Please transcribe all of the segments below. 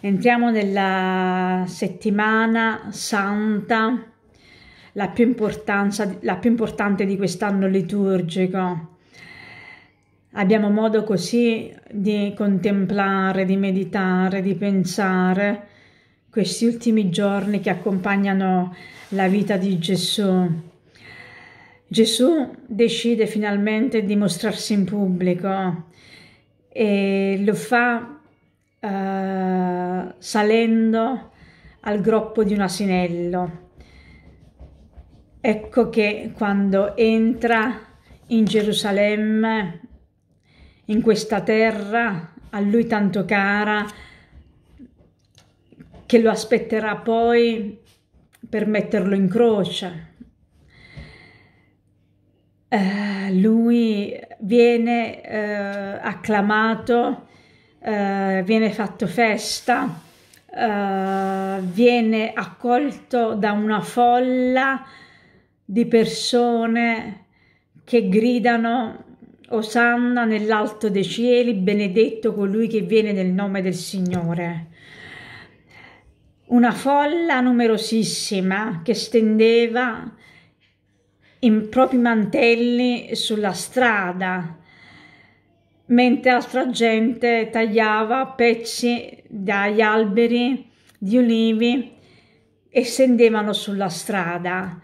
Entriamo nella settimana santa, la più, la più importante di quest'anno liturgico. Abbiamo modo così di contemplare, di meditare, di pensare questi ultimi giorni che accompagnano la vita di Gesù. Gesù decide finalmente di mostrarsi in pubblico e lo fa eh, salendo al groppo di un asinello. Ecco che quando entra in Gerusalemme, in questa terra a lui tanto cara, che lo aspetterà poi per metterlo in croce. Eh, lui viene eh, acclamato eh, viene fatto festa, eh, viene accolto da una folla di persone che gridano Osanna nell'alto dei cieli, benedetto colui che viene nel nome del Signore. Una folla numerosissima che stendeva in propri mantelli sulla strada mentre altra gente tagliava pezzi dagli alberi di ulivi e scendevano sulla strada.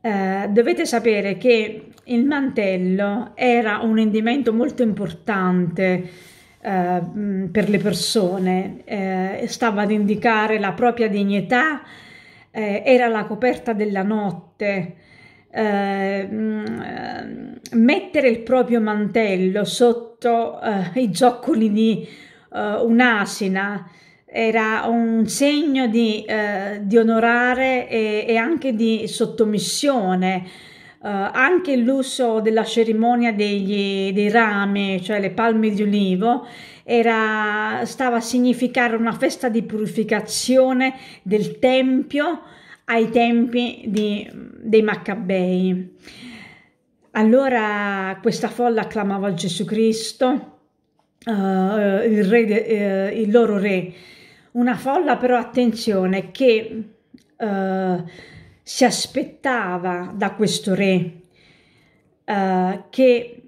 Eh, dovete sapere che il mantello era un indumento molto importante eh, mm, per le persone, eh, stava ad indicare la propria dignità, eh, era la coperta della notte, Ehm, mettere il proprio mantello sotto eh, i zoccoli di eh, un'asina era un segno di, eh, di onorare e, e, anche di sottomissione. Eh, anche l'uso della cerimonia degli, dei rami, cioè le palme di olivo, era, stava a significare una festa di purificazione del tempio, ai tempi di, dei Maccabei. Allora questa folla acclamava Gesù Cristo, uh, il, re uh, il loro re. Una folla però, attenzione, che uh, si aspettava da questo re che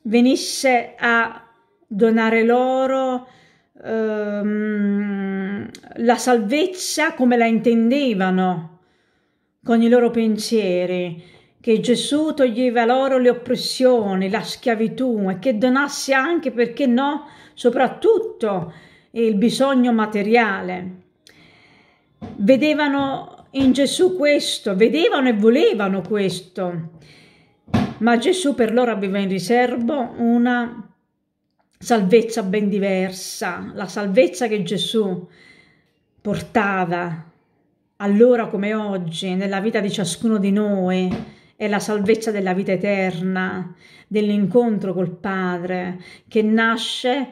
venisse a donare loro ehm, la salvezza come la intendevano con i loro pensieri, che Gesù toglieva loro le oppressioni, la schiavitù e che donasse anche, perché no, soprattutto il bisogno materiale. Vedevano in Gesù questo, vedevano e volevano questo, ma Gesù per loro aveva in riservo una salvezza ben diversa, la salvezza che Gesù portava allora come oggi nella vita di ciascuno di noi è la salvezza della vita eterna, dell'incontro col Padre che nasce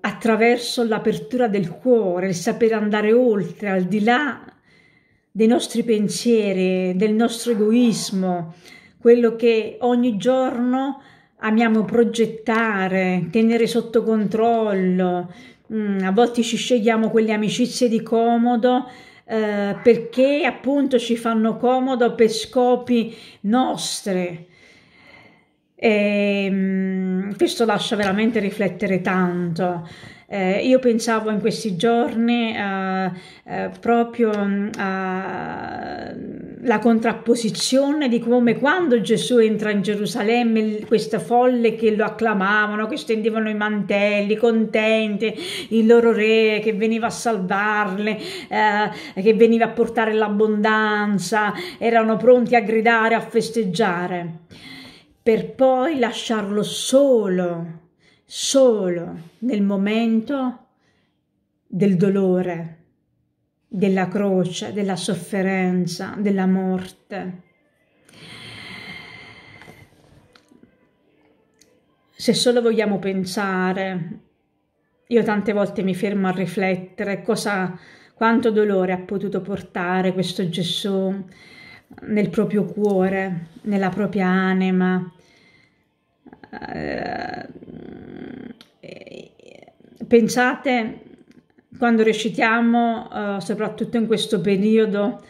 attraverso l'apertura del cuore, il sapere andare oltre, al di là dei nostri pensieri, del nostro egoismo, quello che ogni giorno amiamo progettare, tenere sotto controllo, mm, a volte ci scegliamo quelle amicizie di comodo eh, perché appunto ci fanno comodo per scopi nostri. E, ehm, questo lascia veramente riflettere tanto. Eh, io pensavo in questi giorni eh, eh proprio mm, a la contrapposizione di come quando Gesù entra in Gerusalemme, questa folle che lo acclamavano, che stendevano i mantelli, contenti, il loro re che veniva a salvarle, eh, che veniva a portare l'abbondanza, erano pronti a gridare, a festeggiare, per poi lasciarlo solo, solo nel momento del dolore della croce, della sofferenza, della morte. Se solo vogliamo pensare, io tante volte mi fermo a riflettere cosa, quanto dolore ha potuto portare questo Gesù nel proprio cuore, nella propria anima. Eh, pensate quando recitiamo, eh, soprattutto in questo periodo,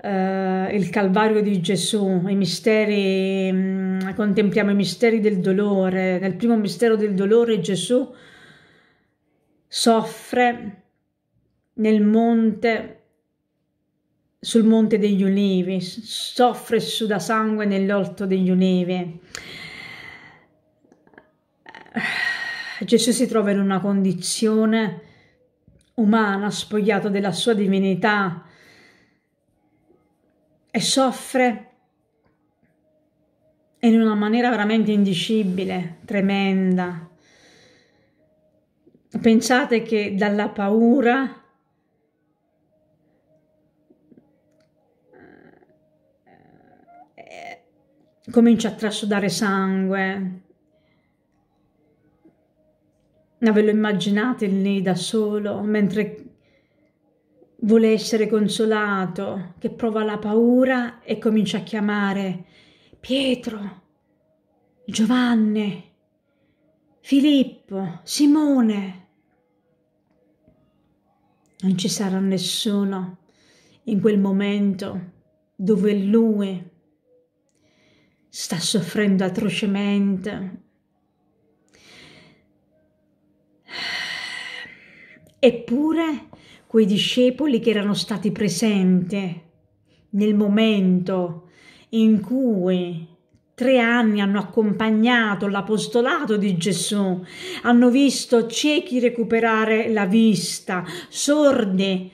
eh, il Calvario di Gesù, i misteri, mh, mm, contempliamo i misteri del dolore. Nel primo mistero del dolore Gesù soffre nel monte, sul monte degli ulivi, soffre e suda sangue nell'orto degli ulivi. Eh, Gesù si trova in una condizione umana, spogliato della sua divinità e soffre in una maniera veramente indicibile, tremenda. Pensate che dalla paura eh, comincia a trasudare sangue, ma ve lo immaginate lì da solo, mentre vuole essere consolato, che prova la paura e comincia a chiamare Pietro, Giovanni, Filippo, Simone. Non ci sarà nessuno in quel momento dove lui sta soffrendo atrocemente Eppure quei discepoli che erano stati presenti nel momento in cui tre anni hanno accompagnato l'apostolato di Gesù, hanno visto ciechi recuperare la vista, sordi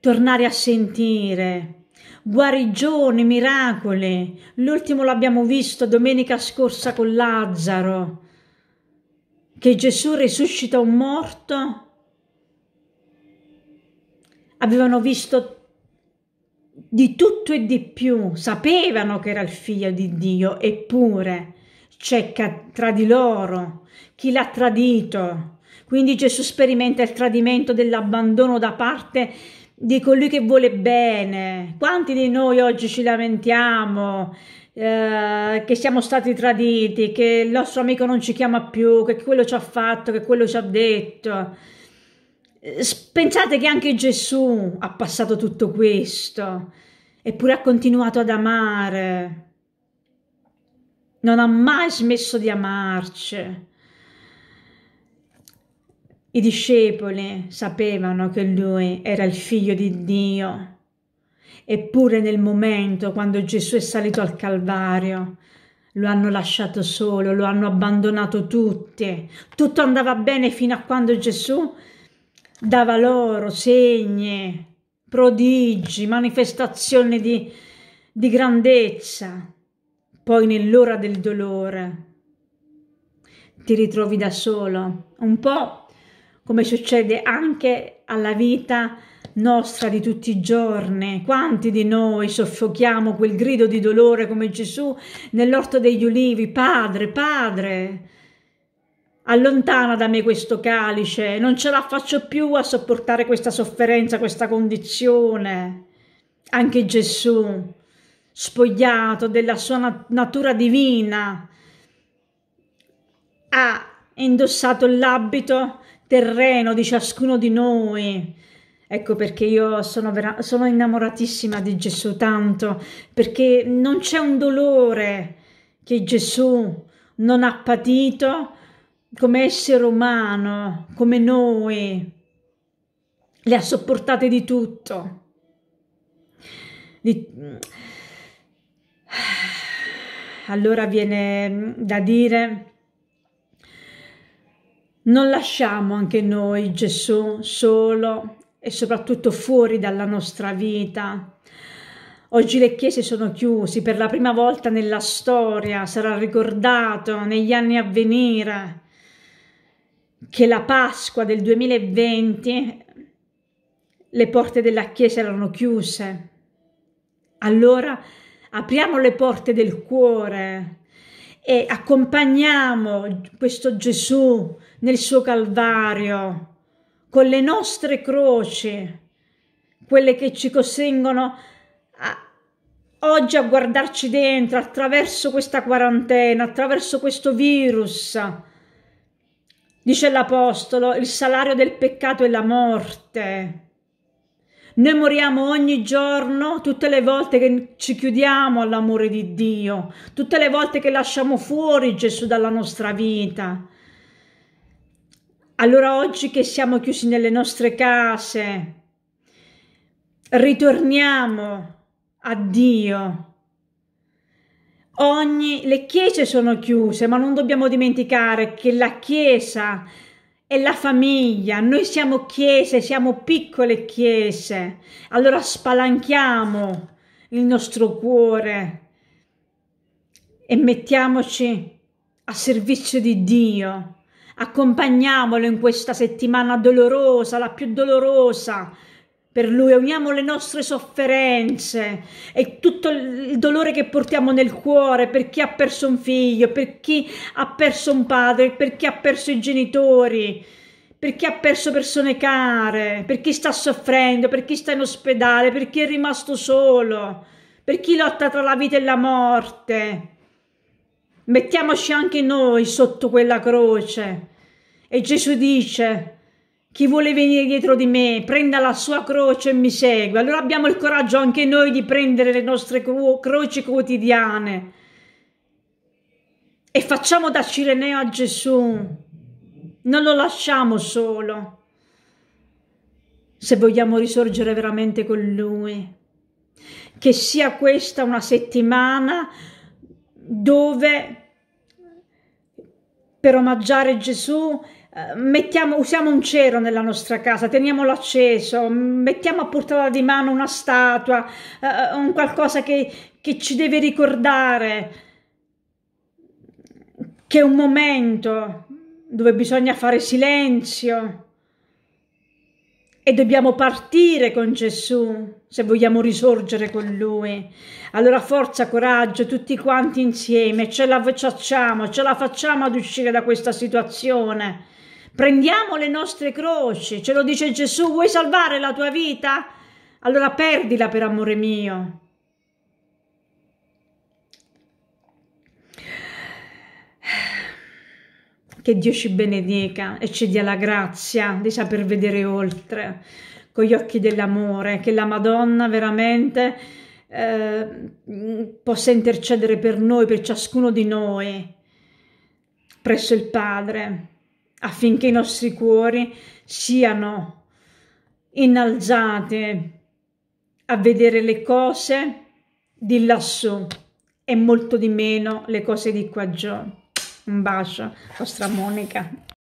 tornare a sentire, guarigioni, miracoli. L'ultimo l'abbiamo visto domenica scorsa con Lazzaro, che Gesù risuscita un morto avevano visto di tutto e di più, sapevano che era il figlio di Dio, eppure c'è tra di loro chi l'ha tradito. Quindi Gesù sperimenta il tradimento dell'abbandono da parte di colui che vuole bene. Quanti di noi oggi ci lamentiamo eh, che siamo stati traditi, che il nostro amico non ci chiama più, che quello ci ha fatto, che quello ci ha detto? Pensate che anche Gesù ha passato tutto questo, eppure ha continuato ad amare. Non ha mai smesso di amarci. I discepoli sapevano che lui era il figlio di Dio, eppure nel momento quando Gesù è salito al Calvario, lo hanno lasciato solo, lo hanno abbandonato tutti. Tutto andava bene fino a quando Gesù dava loro segni, prodigi, manifestazioni di, di grandezza. Poi nell'ora del dolore ti ritrovi da solo, un po' come succede anche alla vita nostra di tutti i giorni. Quanti di noi soffochiamo quel grido di dolore come Gesù nell'orto degli ulivi, Padre, Padre, allontana da me questo calice, non ce la faccio più a sopportare questa sofferenza, questa condizione. Anche Gesù, spogliato della sua natura divina, ha indossato l'abito terreno di ciascuno di noi. Ecco perché io sono, vera- sono innamoratissima di Gesù tanto, perché non c'è un dolore che Gesù non ha patito come essere umano, come noi, le ha sopportate di tutto. Di... Allora viene da dire, non lasciamo anche noi Gesù solo e soprattutto fuori dalla nostra vita. Oggi le chiese sono chiuse, per la prima volta nella storia sarà ricordato negli anni a venire che la Pasqua del 2020 le porte della Chiesa erano chiuse. Allora apriamo le porte del cuore e accompagniamo questo Gesù nel suo Calvario con le nostre croci, quelle che ci costringono a, oggi a guardarci dentro attraverso questa quarantena, attraverso questo virus dice l'Apostolo, il salario del peccato è la morte. Noi moriamo ogni giorno, tutte le volte che ci chiudiamo all'amore di Dio, tutte le volte che lasciamo fuori Gesù dalla nostra vita. Allora oggi che siamo chiusi nelle nostre case, ritorniamo a Dio, Ogni, le chiese sono chiuse, ma non dobbiamo dimenticare che la chiesa è la famiglia, noi siamo chiese, siamo piccole chiese. Allora spalanchiamo il nostro cuore e mettiamoci a servizio di Dio. Accompagniamolo in questa settimana dolorosa, la più dolorosa, per Lui, uniamo le nostre sofferenze e tutto il dolore che portiamo nel cuore per chi ha perso un figlio, per chi ha perso un padre, per chi ha perso i genitori, per chi ha perso persone care, per chi sta soffrendo, per chi sta in ospedale, per chi è rimasto solo, per chi lotta tra la vita e la morte. Mettiamoci anche noi sotto quella croce. E Gesù dice, chi vuole venire dietro di me, prenda la sua croce e mi segua. Allora abbiamo il coraggio anche noi di prendere le nostre cro croci quotidiane e facciamo da Cireneo a Gesù. Non lo lasciamo solo. Se vogliamo risorgere veramente con Lui. Che sia questa una settimana dove per omaggiare Gesù eh, mettiamo, usiamo un cero nella nostra casa, teniamolo acceso, mettiamo a portata di mano una statua, eh, un qualcosa che, che ci deve ricordare che è un momento dove bisogna fare silenzio e dobbiamo partire con Gesù se vogliamo risorgere con Lui. Allora forza, coraggio, tutti quanti insieme, ce la facciamo, ce la facciamo ad uscire da questa situazione Prendiamo le nostre croci, ce lo dice Gesù, vuoi salvare la tua vita? Allora perdila per amore mio. Che Dio ci benedica e ci dia la grazia di saper vedere oltre con gli occhi dell'amore, che la Madonna veramente eh, possa intercedere per noi, per ciascuno di noi, presso il Padre affinché i nostri cuori siano innalzati a vedere le cose di lassù e molto di meno le cose di qua giù. Un bacio, vostra Monica.